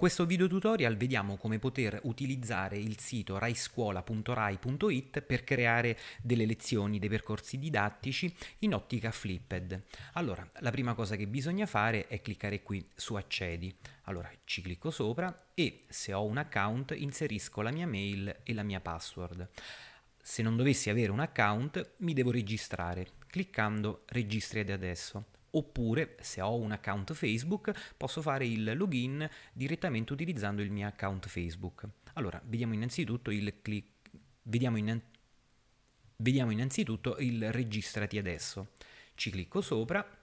questo video tutorial vediamo come poter utilizzare il sito raiscuola.rai.it per creare delle lezioni, dei percorsi didattici in ottica Flipped. Allora, la prima cosa che bisogna fare è cliccare qui su accedi. Allora, ci clicco sopra e se ho un account inserisco la mia mail e la mia password. Se non dovessi avere un account mi devo registrare cliccando registri ad adesso. Oppure, se ho un account Facebook, posso fare il login direttamente utilizzando il mio account Facebook. Allora, vediamo innanzitutto il clic... Vediamo, innan... vediamo innanzitutto il registrati adesso. Ci clicco sopra.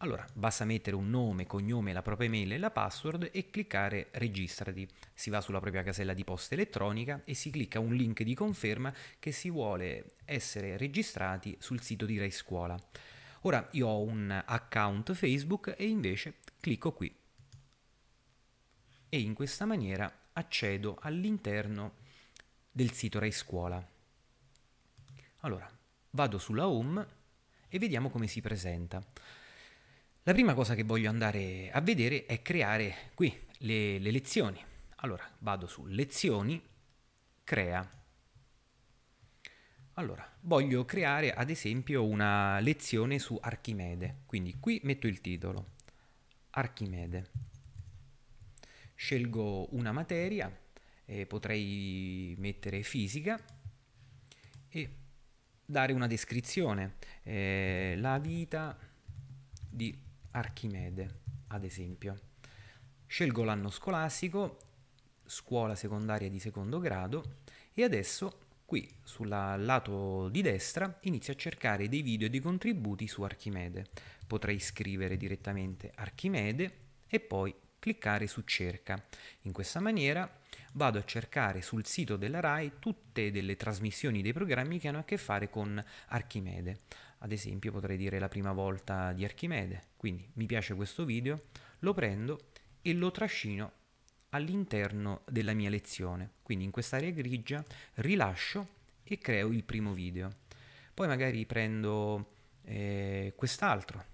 Allora, basta mettere un nome, cognome, la propria email e la password e cliccare registrati. Si va sulla propria casella di posta elettronica e si clicca un link di conferma che si vuole essere registrati sul sito di Rai Scuola. Ora io ho un account Facebook e invece clicco qui e in questa maniera accedo all'interno del sito Rai Scuola. Allora, vado sulla home e vediamo come si presenta. La prima cosa che voglio andare a vedere è creare qui le, le lezioni. Allora, vado su lezioni, crea. Allora, voglio creare ad esempio una lezione su Archimede, quindi qui metto il titolo, Archimede. Scelgo una materia, eh, potrei mettere fisica e dare una descrizione, eh, la vita di Archimede, ad esempio. Scelgo l'anno scolastico, scuola secondaria di secondo grado e adesso Qui, sul lato di destra, inizio a cercare dei video e dei contributi su Archimede. Potrei scrivere direttamente Archimede e poi cliccare su cerca. In questa maniera vado a cercare sul sito della RAI tutte delle trasmissioni dei programmi che hanno a che fare con Archimede. Ad esempio potrei dire la prima volta di Archimede, quindi mi piace questo video, lo prendo e lo trascino all'interno della mia lezione. Quindi in quest'area grigia rilascio e creo il primo video. Poi magari prendo eh, quest'altro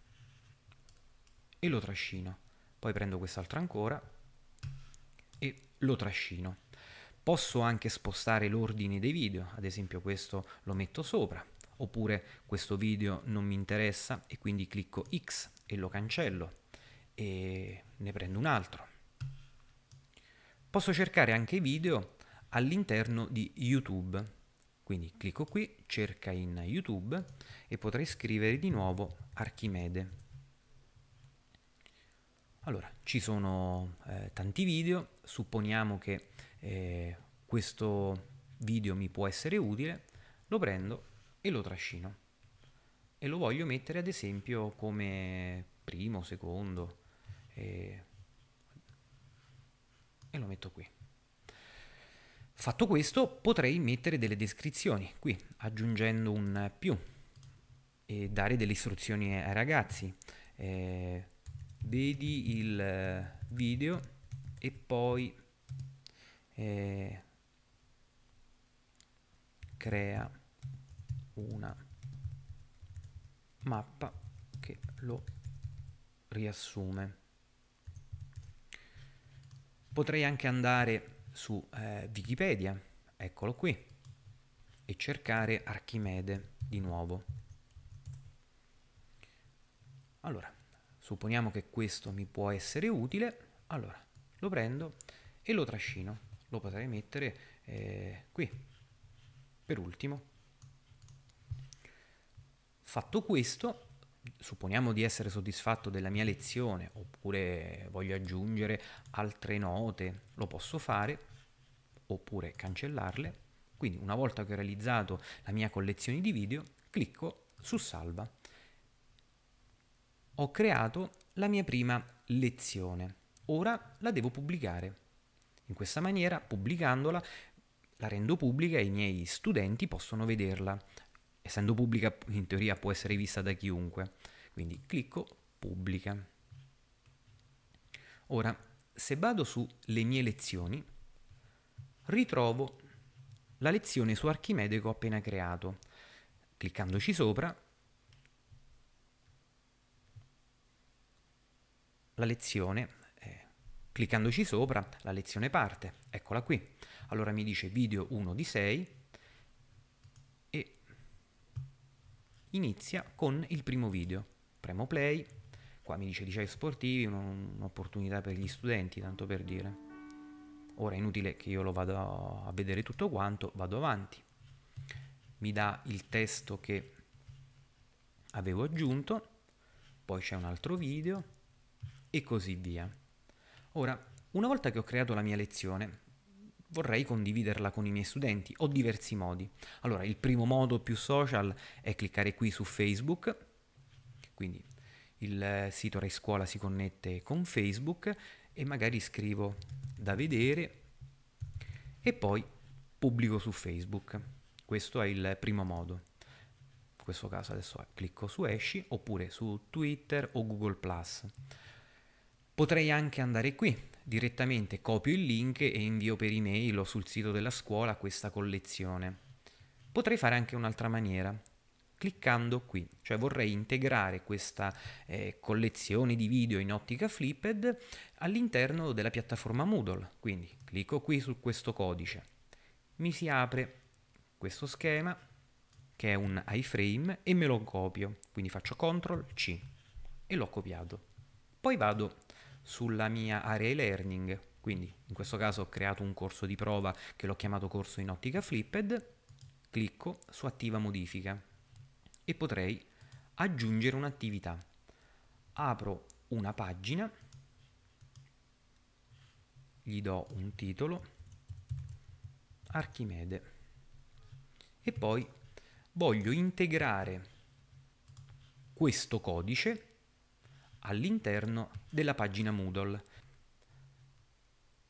e lo trascino. Poi prendo quest'altro ancora e lo trascino. Posso anche spostare l'ordine dei video, ad esempio questo lo metto sopra, oppure questo video non mi interessa e quindi clicco X e lo cancello e ne prendo un altro posso cercare anche video all'interno di YouTube. Quindi clicco qui, cerca in YouTube e potrei scrivere di nuovo Archimede. Allora, ci sono eh, tanti video, supponiamo che eh, questo video mi può essere utile, lo prendo e lo trascino. E lo voglio mettere ad esempio come primo, secondo. Eh, e lo metto qui. Fatto questo potrei mettere delle descrizioni qui aggiungendo un più e dare delle istruzioni ai ragazzi. Eh, vedi il eh, video e poi eh, crea una mappa che lo riassume. Potrei anche andare su eh, Wikipedia, eccolo qui, e cercare Archimede di nuovo. Allora, supponiamo che questo mi può essere utile, allora lo prendo e lo trascino. Lo potrei mettere eh, qui, per ultimo. Fatto questo, supponiamo di essere soddisfatto della mia lezione oppure voglio aggiungere altre note, lo posso fare oppure cancellarle. Quindi una volta che ho realizzato la mia collezione di video, clicco su salva. Ho creato la mia prima lezione. Ora la devo pubblicare. In questa maniera, pubblicandola, la rendo pubblica e i miei studenti possono vederla essendo pubblica in teoria può essere vista da chiunque. Quindi clicco pubblica. Ora, se vado su le mie lezioni, ritrovo la lezione su Archimede che ho appena creato. Cliccandoci sopra, la lezione, eh, cliccandoci sopra, la lezione parte. Eccola qui. Allora mi dice video 1 di 6, inizia con il primo video. Premo play, qua mi dice licei sportivi, un'opportunità per gli studenti, tanto per dire. Ora è inutile che io lo vado a vedere tutto quanto, vado avanti. Mi dà il testo che avevo aggiunto, poi c'è un altro video e così via. Ora, una volta che ho creato la mia lezione, vorrei condividerla con i miei studenti. Ho diversi modi. Allora, il primo modo più social è cliccare qui su Facebook, quindi il sito Rai Scuola si connette con Facebook e magari scrivo da vedere e poi pubblico su Facebook. Questo è il primo modo. In questo caso adesso eh, clicco su esci oppure su Twitter o Google ⁇ Potrei anche andare qui, direttamente copio il link e invio per email o sul sito della scuola questa collezione. Potrei fare anche un'altra maniera, cliccando qui, cioè vorrei integrare questa eh, collezione di video in ottica Flipped all'interno della piattaforma Moodle, quindi clicco qui su questo codice, mi si apre questo schema che è un iframe e me lo copio, quindi faccio CTRL C e l'ho copiato. Poi vado sulla mia area e-learning, quindi in questo caso ho creato un corso di prova che l'ho chiamato corso in ottica flipped, clicco su attiva modifica e potrei aggiungere un'attività. Apro una pagina, gli do un titolo, Archimede, e poi voglio integrare questo codice all'interno della pagina Moodle.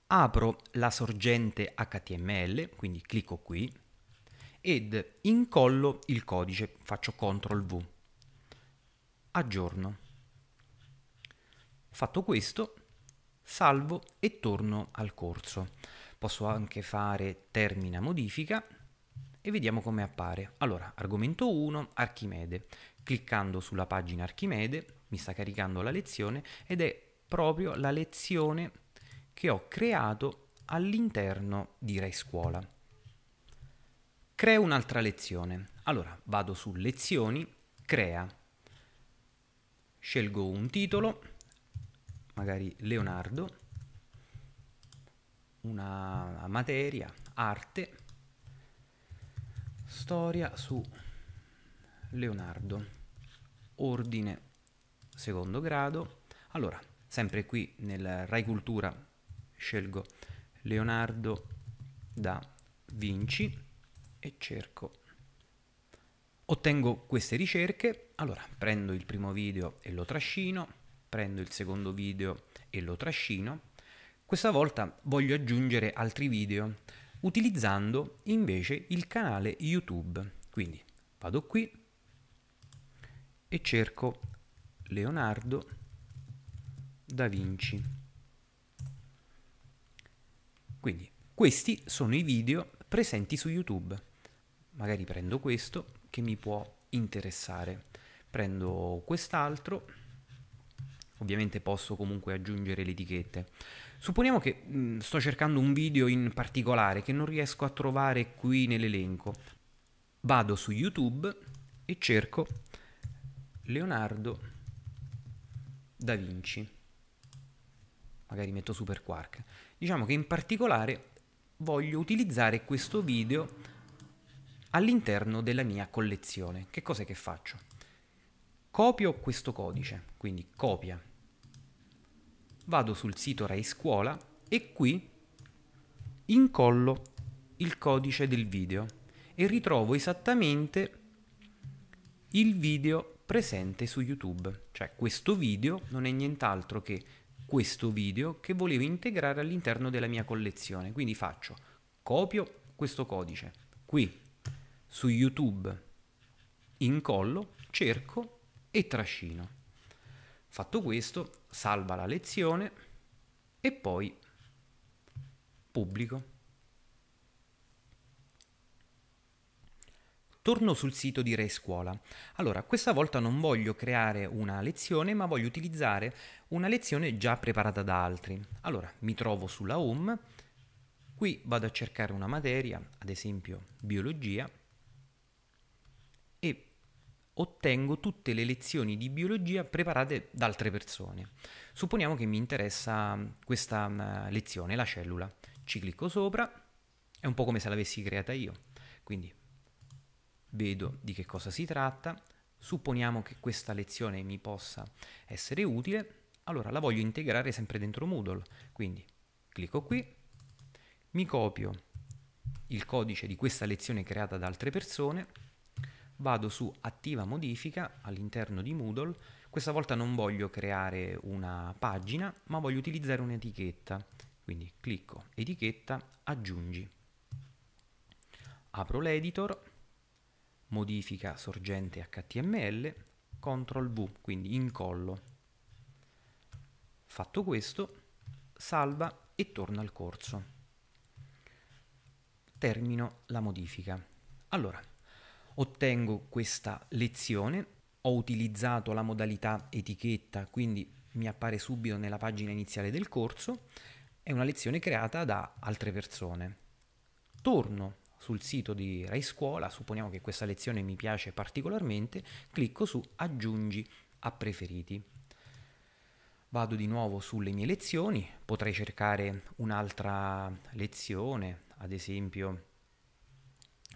Apro la sorgente HTML, quindi clicco qui, ed incollo il codice, faccio CTRL V. Aggiorno. Fatto questo, salvo e torno al corso. Posso anche fare termina modifica e vediamo come appare. Allora, argomento 1, Archimede. Cliccando sulla pagina Archimede mi sta caricando la lezione ed è proprio la lezione che ho creato all'interno di Rai Scuola. Creo un'altra lezione. Allora vado su lezioni, crea. Scelgo un titolo, magari Leonardo, una materia, arte, storia su Leonardo, ordine secondo grado. Allora, sempre qui nel Rai Cultura scelgo Leonardo da Vinci e cerco. Ottengo queste ricerche, allora prendo il primo video e lo trascino, prendo il secondo video e lo trascino. Questa volta voglio aggiungere altri video utilizzando invece il canale YouTube. Quindi vado qui e cerco Leonardo da Vinci. Quindi questi sono i video presenti su YouTube. Magari prendo questo che mi può interessare. Prendo quest'altro. Ovviamente posso comunque aggiungere le etichette. Supponiamo che mh, mm, sto cercando un video in particolare che non riesco a trovare qui nell'elenco. Vado su YouTube e cerco Leonardo da da Vinci. Magari metto Super Quark. Diciamo che in particolare voglio utilizzare questo video all'interno della mia collezione. Che cos'è che faccio? Copio questo codice, quindi copia. Vado sul sito Rai Scuola e qui incollo il codice del video e ritrovo esattamente il video presente su YouTube. Cioè questo video non è nient'altro che questo video che volevo integrare all'interno della mia collezione. Quindi faccio copio questo codice qui su YouTube, incollo, cerco e trascino. Fatto questo, salva la lezione e poi pubblico. Torno sul sito di Re Scuola. Allora, questa volta non voglio creare una lezione, ma voglio utilizzare una lezione già preparata da altri. Allora, mi trovo sulla home, qui vado a cercare una materia, ad esempio biologia, e ottengo tutte le lezioni di biologia preparate da altre persone. Supponiamo che mi interessa questa mm, lezione, la cellula. Ci clicco sopra, è un po' come se l'avessi creata io. Quindi vedo di che cosa si tratta, supponiamo che questa lezione mi possa essere utile, allora la voglio integrare sempre dentro Moodle, quindi clicco qui, mi copio il codice di questa lezione creata da altre persone, vado su attiva modifica all'interno di Moodle, questa volta non voglio creare una pagina, ma voglio utilizzare un'etichetta, quindi clicco etichetta, aggiungi, apro l'editor, modifica sorgente HTML, CTRL V, quindi incollo. Fatto questo, salva e torna al corso. Termino la modifica. Allora, ottengo questa lezione, ho utilizzato la modalità etichetta, quindi mi appare subito nella pagina iniziale del corso, è una lezione creata da altre persone. Torno sul sito di Rai Scuola, supponiamo che questa lezione mi piace particolarmente, clicco su aggiungi a preferiti. Vado di nuovo sulle mie lezioni, potrei cercare un'altra lezione, ad esempio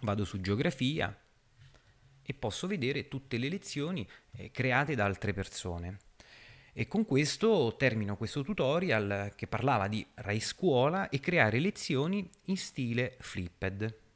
vado su geografia e posso vedere tutte le lezioni eh, create da altre persone. E con questo termino questo tutorial che parlava di Rai Scuola e creare lezioni in stile Flipped.